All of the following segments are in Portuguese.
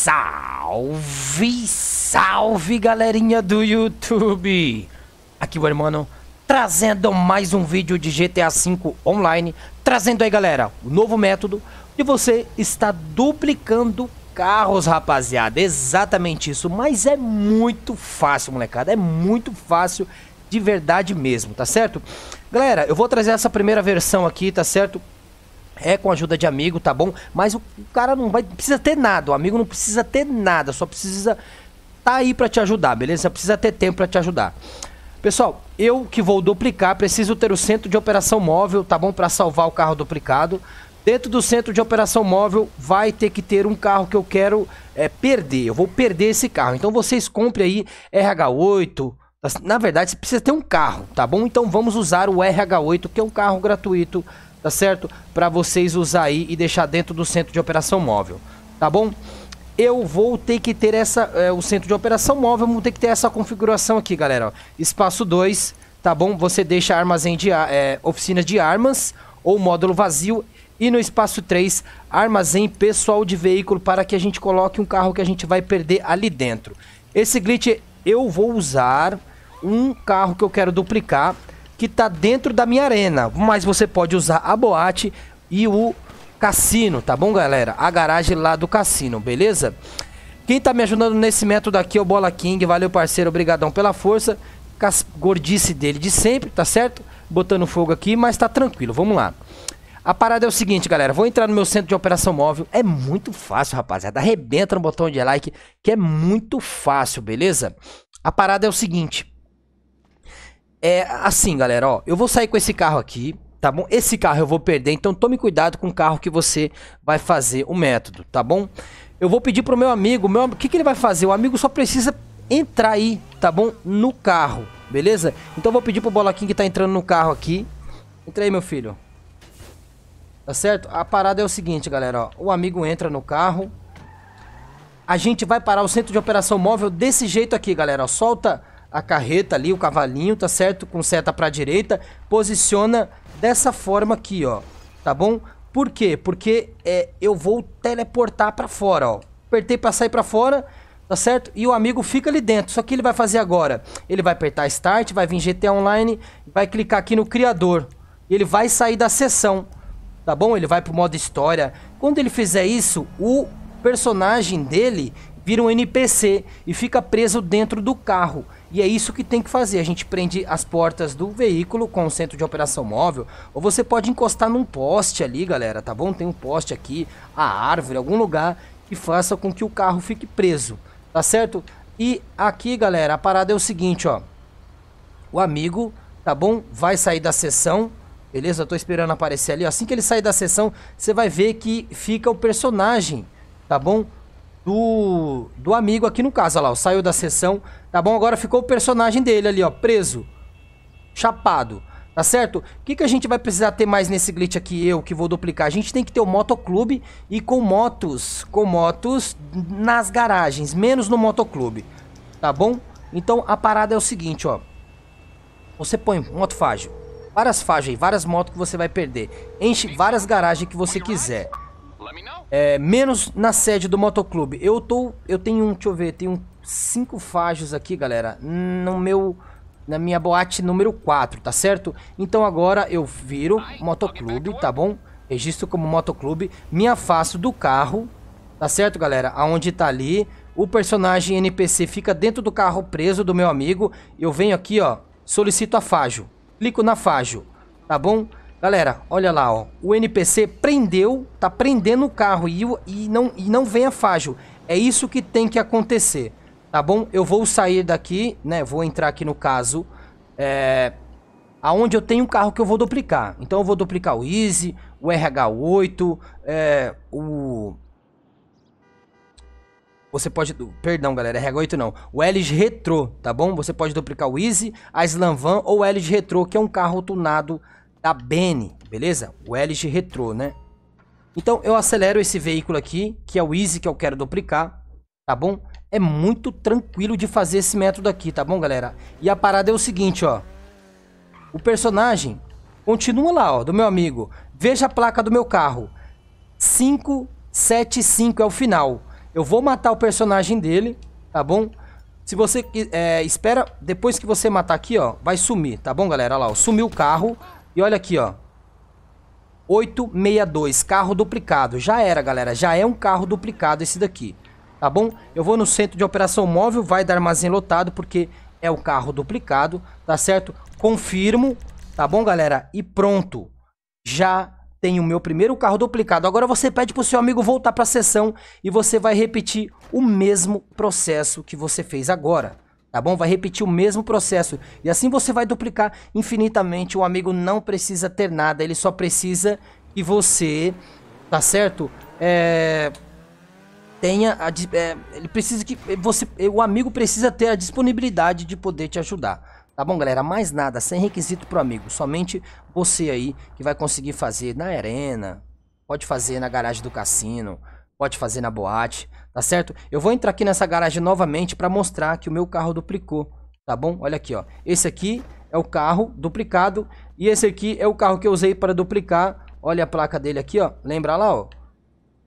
Salve, salve galerinha do YouTube! Aqui o Hermano trazendo mais um vídeo de GTA V Online, trazendo aí galera o novo método de você estar duplicando carros, rapaziada. Exatamente isso, mas é muito fácil, molecada, é muito fácil de verdade mesmo, tá certo? Galera, eu vou trazer essa primeira versão aqui, tá certo? É com ajuda de amigo, tá bom? Mas o cara não vai, precisa ter nada, o amigo não precisa ter nada, só precisa tá aí para te ajudar, beleza? Precisa ter tempo para te ajudar. Pessoal, eu que vou duplicar, preciso ter o centro de operação móvel, tá bom? Para salvar o carro duplicado. Dentro do centro de operação móvel vai ter que ter um carro que eu quero é, perder. Eu vou perder esse carro. Então vocês comprem aí RH8. Na verdade, você precisa ter um carro, tá bom? Então vamos usar o RH8, que é um carro gratuito tá certo? Para vocês usar aí e deixar dentro do centro de operação móvel, tá bom? Eu vou ter que ter essa, é, o centro de operação móvel, vou ter que ter essa configuração aqui, galera. Ó. Espaço 2, tá bom? Você deixa armazém de é, eh, oficina de armas ou módulo vazio e no espaço 3, armazém pessoal de veículo para que a gente coloque um carro que a gente vai perder ali dentro. Esse glitch eu vou usar um carro que eu quero duplicar que está dentro da minha arena. Mas você pode usar a boate e o cassino, tá bom, galera? A garagem lá do cassino, beleza? Quem tá me ajudando nesse método aqui é o Bola King. Valeu, parceiro. Obrigadão pela força. Cas gordice dele de sempre, tá certo? Botando fogo aqui, mas tá tranquilo. Vamos lá. A parada é o seguinte, galera. Vou entrar no meu centro de operação móvel. É muito fácil, rapaziada. Arrebenta no botão de like, que é muito fácil, beleza? A parada é o seguinte. É assim, galera, ó. Eu vou sair com esse carro aqui, tá bom? Esse carro eu vou perder, então tome cuidado com o carro que você vai fazer o método, tá bom? Eu vou pedir pro meu amigo, meu, o que, que ele vai fazer? O amigo só precisa entrar aí, tá bom? No carro, beleza? Então eu vou pedir pro Bolaquim que tá entrando no carro aqui. Entra aí, meu filho. Tá certo? A parada é o seguinte, galera, ó. O amigo entra no carro. A gente vai parar o centro de operação móvel desse jeito aqui, galera, ó. Solta a carreta ali, o cavalinho, tá certo? Com seta para direita, posiciona dessa forma aqui, ó, tá bom? Por quê? Porque é, eu vou teleportar para fora, ó. Apertei para sair para fora, tá certo? E o amigo fica ali dentro. Só que ele vai fazer agora, ele vai apertar Start, vai vir GTA Online, vai clicar aqui no criador. Ele vai sair da sessão, tá bom? Ele vai pro modo história. Quando ele fizer isso, o personagem dele vira um NPC e fica preso dentro do carro. E é isso que tem que fazer. A gente prende as portas do veículo com o centro de operação móvel. Ou você pode encostar num poste ali, galera, tá bom? Tem um poste aqui, a árvore, algum lugar que faça com que o carro fique preso, tá certo? E aqui, galera, a parada é o seguinte, ó. O amigo, tá bom? Vai sair da sessão, beleza? Eu tô esperando aparecer ali. Assim que ele sair da sessão, você vai ver que fica o personagem, tá bom? Do do amigo aqui no caso. Olha lá, o saiu da sessão, tá bom? Agora ficou o personagem dele ali, ó, preso, chapado, tá certo? O que, que a gente vai precisar ter mais nesse glitch aqui, eu que vou duplicar? A gente tem que ter o motoclube e com motos, com motos nas garagens, menos no motoclube, tá bom? Então a parada é o seguinte, ó. Você põe moto fágil, várias faixas aí, várias motos que você vai perder. Enche várias garagens que você quiser. É, menos na sede do motoclube. Eu tô. Eu tenho um. Deixa eu ver, tenho cinco fajos aqui, galera. No meu. Na minha boate número 4, tá certo? Então agora eu viro motoclube, tá bom? Registro como motoclube. Me afasto do carro, tá certo, galera? Aonde tá ali. O personagem NPC fica dentro do carro preso do meu amigo. Eu venho aqui, ó. Solicito a fajo. Clico na fajo, tá bom? Galera, olha lá, ó. O NPC prendeu, tá prendendo o carro e, e, não, e não venha fágil. É isso que tem que acontecer, tá bom? Eu vou sair daqui, né? Vou entrar aqui no caso, é... Aonde eu tenho um carro que eu vou duplicar. Então eu vou duplicar o Easy, o RH8, é... o... Você pode... Perdão, galera, RH8 não. O Elis Retro, tá bom? Você pode duplicar o Easy, a Slanvan ou o Elis Retro, que é um carro tunado da Bene, beleza? O LG Retro, né? Então eu acelero esse veículo aqui, que é o Easy que eu quero duplicar, tá bom? É muito tranquilo de fazer esse método aqui, tá bom, galera? E a parada é o seguinte, ó. O personagem continua lá, ó, do meu amigo. Veja a placa do meu carro. 575 é o final. Eu vou matar o personagem dele, tá bom? Se você é, espera, depois que você matar aqui, ó, vai sumir, tá bom, galera? Olha lá, ó, sumiu o carro. E olha aqui, ó. 862, carro duplicado. Já era, galera. Já é um carro duplicado esse daqui. Tá bom? Eu vou no centro de operação móvel, vai dar armazém lotado, porque é o carro duplicado, tá certo? Confirmo, tá bom, galera? E pronto. Já tem o meu primeiro carro duplicado. Agora você pede para o seu amigo voltar para a sessão e você vai repetir o mesmo processo que você fez agora. Tá bom? Vai repetir o mesmo processo. E assim você vai duplicar infinitamente. O amigo não precisa ter nada, ele só precisa que você, tá certo? É, tenha a, é, ele precisa que você o amigo precisa ter a disponibilidade de poder te ajudar tá bom galera mais nada sem requisito pro amigo somente você aí que vai conseguir fazer na arena pode fazer na garagem do cassino pode fazer na boate, tá certo? Eu vou entrar aqui nessa garagem novamente para mostrar que o meu carro duplicou, tá bom? Olha aqui, ó. Esse aqui é o carro duplicado e esse aqui é o carro que eu usei para duplicar. Olha a placa dele aqui, ó. Lembra lá, ó?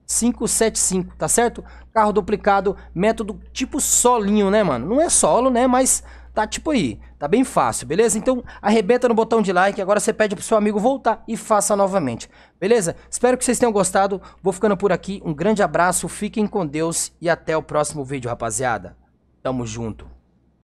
575, tá certo? Carro duplicado, método tipo solinho, né, mano? Não é solo, né, mas Tá tipo aí, tá bem fácil, beleza? Então arrebenta no botão de like, agora você pede pro seu amigo voltar e faça novamente, beleza? Espero que vocês tenham gostado, vou ficando por aqui, um grande abraço, fiquem com Deus e até o próximo vídeo, rapaziada. Tamo junto.